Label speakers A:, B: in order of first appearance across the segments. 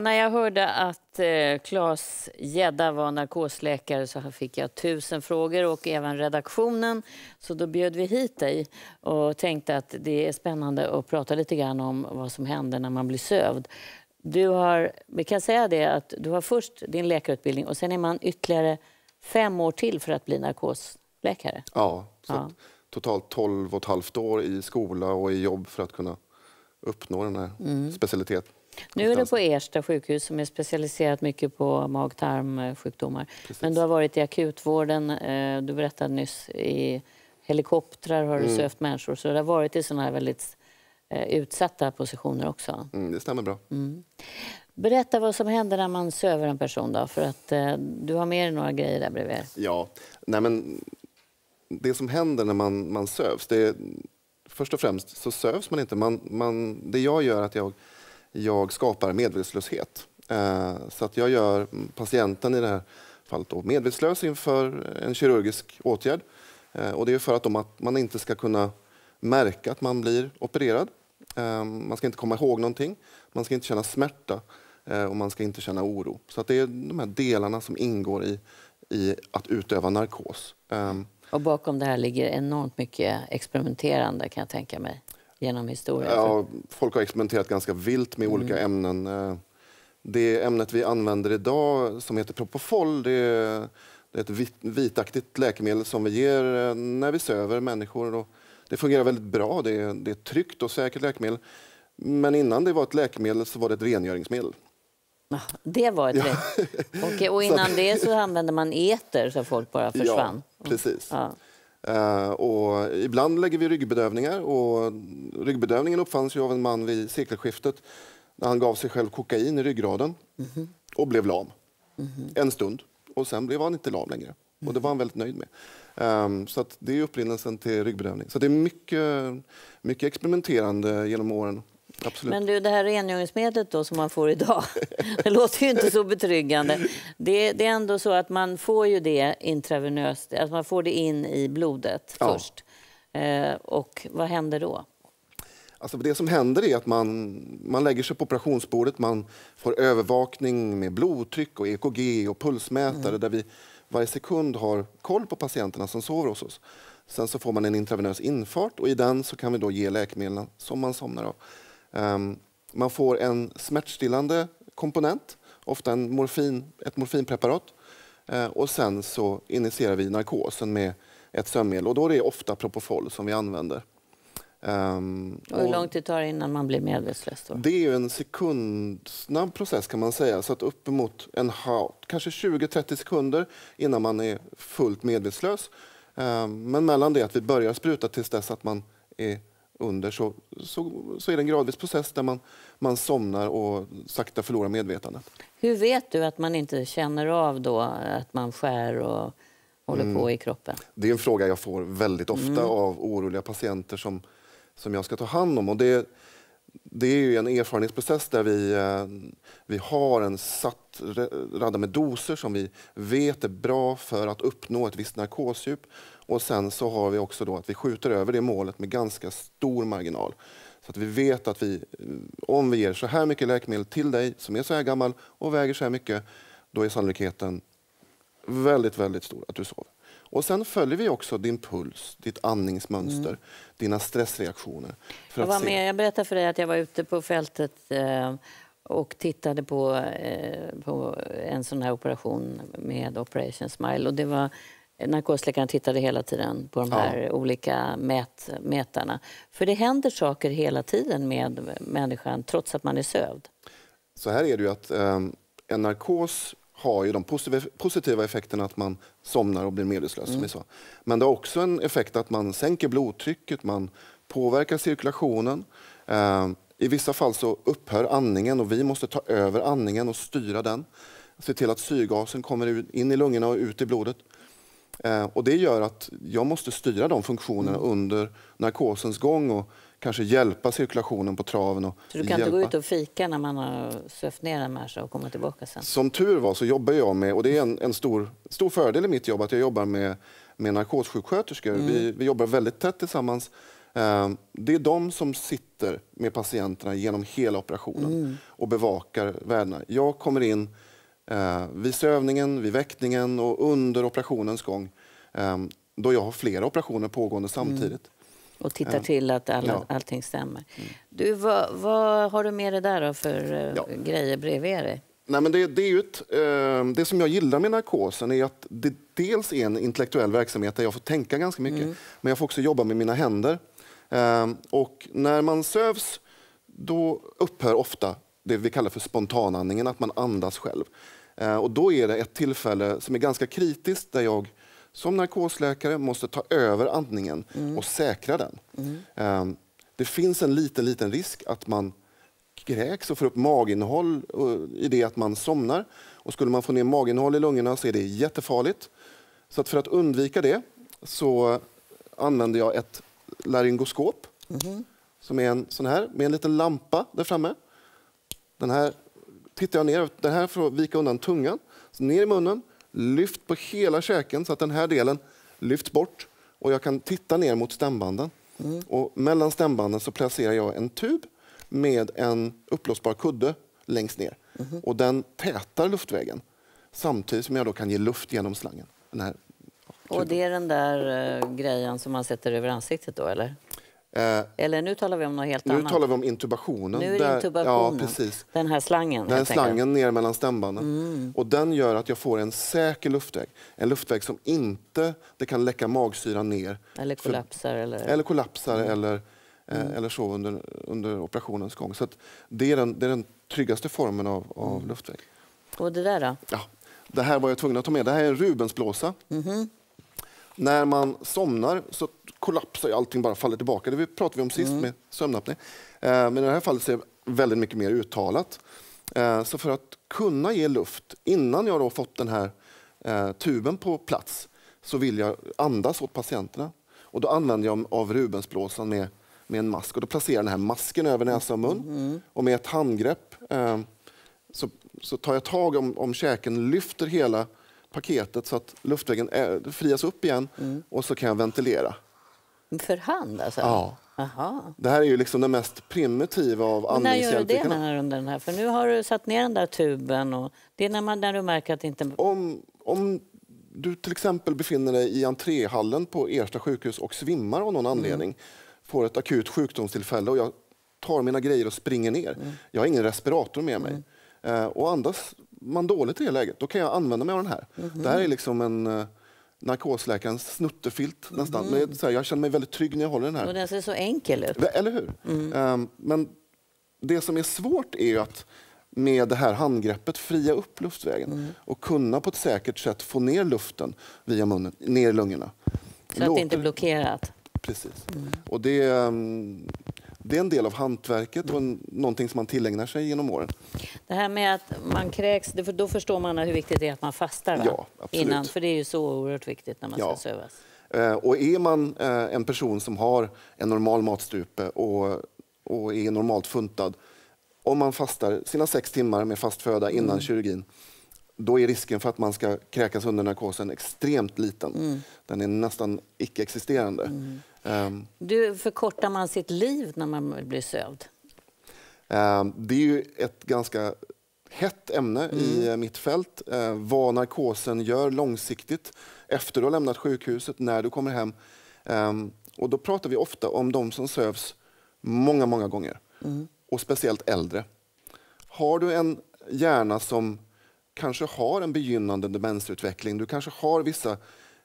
A: När jag hörde att Claes eh, Gedda var narkosläkare så fick jag tusen frågor och även redaktionen. Så då bjöd vi hit dig och tänkte att det är spännande att prata lite grann om vad som händer när man blir sövd. Du har, vi kan säga det att du har först din läkarutbildning och sen är man ytterligare fem år till för att bli narkosläkare.
B: Ja, ja. totalt tolv och ett halvt år i skola och i jobb för att kunna uppnå den här mm. specialiteten.
A: Nu är du på Ersta sjukhus som är specialiserat mycket på mag-tarmsjukdomar. Men du har varit i akutvården, eh, du berättade nyss, i helikoptrar har du mm. sövt människor. Så du har varit i sådana här väldigt eh, utsatta positioner också. Mm, det stämmer bra. Mm. Berätta vad som händer när man söver en person då, för att eh, du har med dig några grejer där bredvid.
B: Ja, nej men det som händer när man, man sövs, det, först och främst så sövs man inte. Man, man, det jag gör är att jag jag skapar medvetslöshet. Eh, så att jag gör patienten i det här fallet då medvetslös inför en kirurgisk åtgärd. Eh, och det är för att, att man inte ska kunna märka att man blir opererad. Eh, man ska inte komma ihåg någonting, man ska inte känna smärta och man ska inte känna oro. Så att det är de här delarna som ingår i, i att utöva narkos.
A: Och bakom det här ligger enormt mycket experimenterande kan jag tänka mig genom historien? Ja,
B: folk har experimenterat ganska vilt med mm. olika mm. ämnen. Eh, det ämnet vi använder idag, som heter Propofol, det är, det är ett vit, vitaktigt läkemedel som vi ger eh, när vi söver människor. det fungerar väldigt bra, det är, det är ett tryggt och säkert läkemedel. Men innan det var ett läkemedel så var det ett rengöringsmedel. Det var ett ja.
A: Okej, och innan det så använde man eter så folk
B: bara försvann? Ja, precis. Ja. Eh, och ibland lägger vi ryggbedövningar. Och ryggbedövningen uppfanns ju av en man vid sekelskiftet när han gav sig själv kokain i ryggraden mm -hmm. och blev lam mm -hmm. en stund. Och Sen blev han inte lam längre. Och Det var han väldigt nöjd med. Um, så Det är upprinnelsen till ryggbedövning. Så det är mycket, mycket experimenterande genom åren. Absolut. Men
A: du, det här rengöringsmedlet då som man får idag, det låter ju inte så betryggande. Det, det, är ändå så att man får ju det intravenöst, att alltså man får det in i blodet ja. först. Eh, och vad händer då?
B: Alltså det som händer är att man, man lägger sig på operationsbordet, man får övervakning med blodtryck och EKG och pulsmätare mm. där vi varje sekund har koll på patienterna som sover hos oss. Sen så får man en intravenös infart och i den så kan vi då ge läkemedlen som man somnar av. Ehm, man får en smärtstillande komponent, ofta en morfin, ett morfinpreparat. Eh, och sen så initierar vi narkosen med ett sömnmedel och då är det ofta Propofol som vi använder. Um, och hur lång
A: tid tar det innan man blir medvetslös?
B: Då? Det är en sekundsnabb process kan man säga, så att uppemot en halt, kanske 20-30 sekunder innan man är fullt medvetslös. Um, men mellan det att vi börjar spruta tills dess att man är under så, så, så, är det en gradvis process där man, man somnar och sakta förlorar medvetandet.
A: Hur vet du att man inte känner av då att man skär och håller mm. på i kroppen?
B: Det är en fråga jag får väldigt ofta mm. av oroliga patienter som, som jag ska ta hand om. Och det, det är en erfarenhetsprocess där vi, eh, vi har en satt radda med doser som vi vet är bra för att uppnå ett visst narkosdjup och sen så har vi också då att vi skjuter över det målet med ganska stor marginal. Så att vi vet att vi, om vi ger så här mycket läkemedel till dig som är så här gammal och väger så här mycket, då är sannolikheten väldigt, väldigt stor att du sover. Och sen följer vi också din puls, ditt andningsmönster, mm. dina stressreaktioner.
A: För jag, var se... med, jag berättade för dig att jag var ute på fältet eh, och tittade på, eh, på en sån här operation med Operation Smile. Och det var narkosläkaren tittade hela tiden på de här ja. olika mät, mätarna. För det händer saker hela tiden med människan trots att man är sövd.
B: Så här är det ju att eh, en narkos har ju de positiva effekterna att man somnar och blir medvetslös. Mm. Som Men det har också en effekt att man sänker blodtrycket, man påverkar cirkulationen. Eh, I vissa fall så upphör andningen och vi måste ta över andningen och styra den. Se till att syrgasen kommer in i lungorna och ut i blodet. Eh, och det gör att jag måste styra de funktionerna mm. under narkosens gång och kanske hjälpa cirkulationen på traven. Och så du kan hjälpa. inte gå ut och
A: fika när man har sövt ner en människa och kommer tillbaka sen?
B: Som tur var så jobbar jag med, och det är en, en stor, stor fördel i mitt jobb, att jag jobbar med, med narkossjuksköterskor. Mm. Vi, vi jobbar väldigt tätt tillsammans. Eh, det är de som sitter med patienterna genom hela operationen mm. och bevakar värdena. Jag kommer in eh, vid sövningen, vid väckningen och under operationens gång
A: eh, då jag har flera operationer pågående mm. samtidigt. Mm. Och tittar eh, till att alla, ja. allting stämmer. Mm. Du, vad, vad, har du med dig där för eh, ja. grejer bredvid dig?
B: Nej, men det, det, är ett, eh, det som jag gillar med narkosen är att det dels är en intellektuell verksamhet där jag får tänka ganska mycket, mm. men jag får också jobba med mina händer. Eh, och när man sövs då upphör ofta det vi kallar för spontanandningen, att man andas själv. Eh, och då är det ett tillfälle som är ganska kritiskt där jag som narkosläkare måste ta över andningen mm. och säkra den. Mm. Ehm, det finns en liten, liten risk att man kräks och får upp maginnehåll eh, i det att man somnar. Och skulle man få ner maginnehåll i lungorna så är det jättefarligt. Så att för att undvika det så använder jag ett laryngoskop mm. Mm-hmm. som är en sån här med en liten lampa där framme. Den här tittar jag neråt. Den här får vika undan tungan. Så ner i munnen, lyft på hela käken så att den här delen lyfts bort och jag kan titta ner mot stämbanden. Mm. Och mellan stämbanden så placerar jag en tub med en uppblåsbar kudde längst ner. Mm. Och den tätar luftvägen samtidigt som jag då kan ge luft genom slangen. Den här
A: och det är den där eh, grejen som man sätter över ansiktet då, eller? Eh, eller nu talar vi om något helt nu annat. Nu talar vi om intubationen. Nu är det intubationen. ja, precis. Den här slangen. Den slangen
B: ner mellan stämbanden. Mm. Och den gör att jag får en säker luftväg. En luftväg som inte det kan läcka magsyra ner.
A: Eller kollapsar. För, eller... eller
B: kollapsar mm. eller, eh, mm. eller så under, under operationens gång. Så det, är den, det är den tryggaste formen av, av mm. luftväg.
A: Och det där då? Ja,
B: det här var jag tvungen att ta med. Det här är en Rubensblåsa. Mm när man somnar så kollapsar ju allting, bara faller tillbaka. Det pratade vi om sist mm. med sömnapné. Eh, men i det här fallet så är det väldigt mycket mer uttalat. Eh, så för att kunna ge luft, innan jag har fått den här eh, tuben på plats, så vill jag andas åt patienterna. Och då använder jag av Rubensblåsan med, med en mask. Och då placerar jag den här masken över näsa och mun. Mm. Och med ett handgrepp så, så tar jag tag om, om käken, lyfter hela paketet så att luftvägen är, frias upp igen mm. och så kan jag ventilera.
A: För hand alltså? Ja. Aha.
B: Det här är ju liksom det mest primitiva av andningshjälpmedlen. När gör du det
A: menar du den här? För nu har du satt ner den där tuben och det är när, man, när du märker att det inte... Om, om du till exempel befinner
B: dig i entréhallen på Ersta sjukhus och svimmar av någon mm. anledning, mm. får ett akut sjukdomstillfälle och jag tar mina grejer och springer ner. Mm. Jag har ingen respirator med mig. Mm. Eh, och andas man dåligt i det läget, då kan jag använda mig av den här. Mm -hmm. Det här är liksom en eh, narkosläkarens snuttefilt mm -hmm. nästan. Men här, jag känner mig väldigt trygg när jag håller den här. Och
A: den ser så enkel
B: ut. Eller hur? Mm. Ehm, men det som är svårt är ju att med det här handgreppet fria upp luftvägen mm. och kunna på ett säkert sätt få ner luften via munnen, ner i lungorna.
A: Så Låter... att det inte är blockerat? Precis. Mm.
B: Och det, ehm, det är en del av hantverket och en, någonting som man tillägnar sig genom åren.
A: Det här med att man kräks, då förstår man hur viktigt det är att man fastar va? Ja, absolut. Innan, för det är ju så oerhört viktigt när man ja. ska sövas.
B: Eh, och är man eh, en person som har en normal matstrupe och, och är normalt funtad, om man fastar sina sex timmar med fast föda innan mm. kirurgin, då är risken för att man ska kräkas under narkosen extremt liten. Mm. Den är nästan icke-existerande. Mm. Um,
A: du, förkortar man sitt liv när man blir sövd?
B: Um, det är ju ett ganska hett ämne mm. i eh, mitt fält. Uh, vad narkosen gör långsiktigt efter att du har lämnat sjukhuset, när du kommer hem. Um, och då pratar vi ofta om de som sövs många, många gånger. Mm. Och speciellt äldre. Har du en hjärna som kanske har en begynnande demensutveckling, du kanske har vissa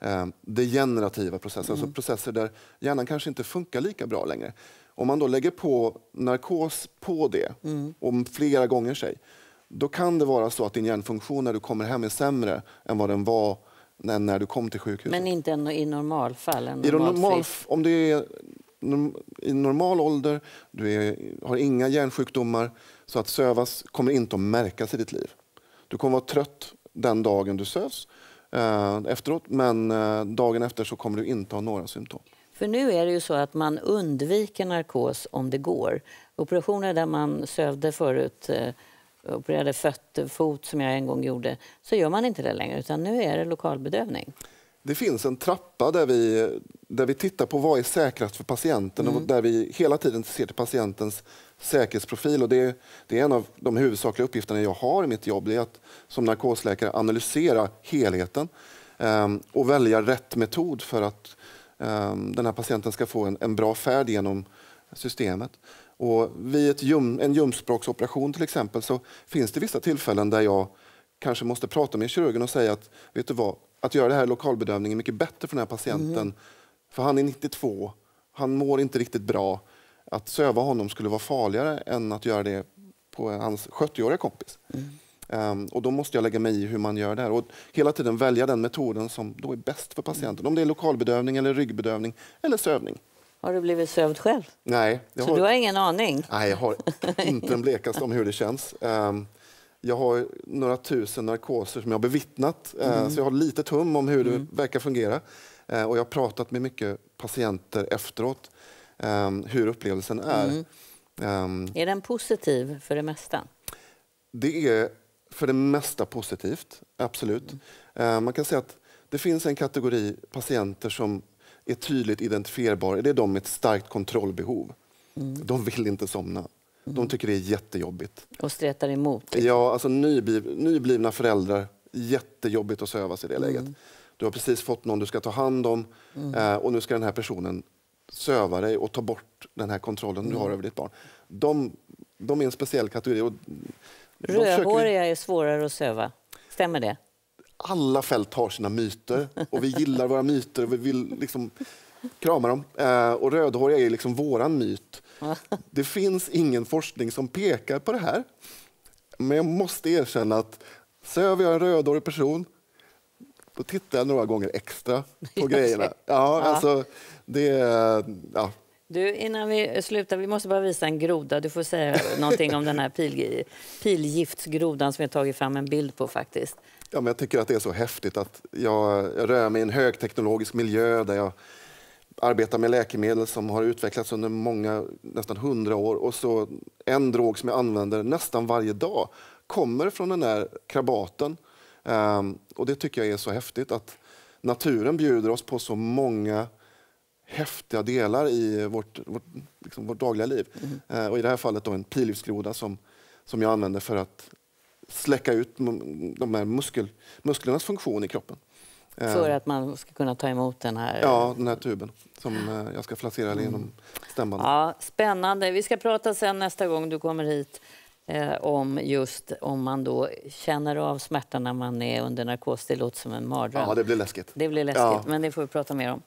B: eh, degenerativa processer, alltså mm. alltså processer där hjärnan kanske inte funkar lika bra längre. Om man då lägger på narkos på det, mm. om flera gånger sig, då kan det vara så att din hjärnfunktion när du kommer hem är sämre än vad den var när, när du kom till sjukhuset. Men
A: inte i normalfall? En normal I normal,
B: om du är i normal ålder, du är, har inga hjärnsjukdomar, så att sövas kommer inte att märkas i ditt liv. Du kommer vara trött den dagen du sövs Eh, efteråt. Men eh, dagen efter så kommer du inte ha några symptom.
A: För nu är det ju så att man undviker narkos om det går. Operationer där man sövde förut, eh, opererade fött, fot som jag en gång gjorde, så gör man inte det längre utan nu är det lokalbedövning.
B: Det finns en trappa där vi, där vi tittar på vad är säkrast för patienten mm. och där vi hela tiden ser till patientens säkerhetsprofil. Och det, det, är en av de huvudsakliga uppgifterna jag har i mitt jobb. Det är att som narkosläkare analysera helheten eh, och välja rätt metod för att eh, den här patienten ska få en, en bra färd genom systemet. Och vid ljum, en ljumskbråcksoperation till exempel så finns det vissa tillfällen där jag kanske måste prata med kirurgen och säga att vet du vad, att göra det här lokalbedövningen är mycket bättre för den här mm. patienten. Mm. För han är 92, han mår inte riktigt bra att söva honom skulle vara farligare än att göra det på hans 70-åriga kompis. Mm. Um, och då måste jag lägga mig i hur man gör det här. Och hela tiden välja den metoden som då är bäst för patienten. Om det är lokalbedövning, eller ryggbedövning eller sövning. Har du blivit sövd själv? Nej. Så har... du har ingen aning? Nej, jag har inte den blekaste om hur det känns. Um, jag har några tusen narkoser som jag har bevittnat, ehm, mm. så jag har lite hum om hur det mm. verkar fungera. Och jag har pratat med mycket patienter efteråt um, hur upplevelsen är. Mm. Um,
A: är den positiv för det mesta?
B: Det är för det mesta positivt, absolut. Mm. Uh, man kan säga att det finns en kategori patienter som är tydligt identifierbara. Det är de med ett starkt kontrollbehov. Mm. De vill inte somna. De mm. tycker det är jättejobbigt.
A: Och stretar emot?
B: Liksom. Ja, alltså nybliv, nyblivna föräldrar. Jättejobbigt att sövas i det mm. läget. Du har precis fått någon du ska ta hand om mm. Eh, och nu ska den här personen söva dig och ta bort den här kontrollen mm. du har mm. över ditt barn. De, de är en speciell kategori. Och Rödhåriga
A: vi... är svårare att söva, stämmer det?
B: Alla fält har sina myter och vi gillar våra myter och vi vill liksom krama dem. Eh, och rödhåriga är liksom våran myt. Det finns ingen forskning som pekar på det här. Men jag måste erkänna att söver jag en rödhårig person då tittar jag några gånger extra på grejerna. Ja, Alltså, det, ja.
A: Du, innan vi slutar, vi måste bara visa en groda. Du får säga någonting om den här pil, pilgiftsgrodan som jag tagit fram en bild på faktiskt. Ja, men jag tycker att det är så häftigt att
B: jag, jag rör mig i en högteknologisk miljö där jag arbetar med läkemedel som har utvecklats under många, nästan hundra år och så en drog som jag använder nästan varje dag kommer från den här krabaten Um, och det tycker jag är så häftigt att naturen bjuder oss på så många häftiga delar i vårt, vårt, liksom vårt dagliga liv. Mm. Uh, och I det här fallet då en pilgrimsgroda som, som jag använder för att släcka ut de här muskel, musklernas funktion i kroppen.
A: Ehm. För att man ska kunna ta
B: emot den här... Ja, den här tuben som eh, jag ska placera mm. genom stämbandet.
A: Ja, spännande. Vi ska prata sen nästa gång du kommer hit eh, om just om man då känner av smärtan när man är under narkos. Det låter som en mardröm. Ja, det blir läskigt. Det blir läskigt, ja. men det får vi prata mer om.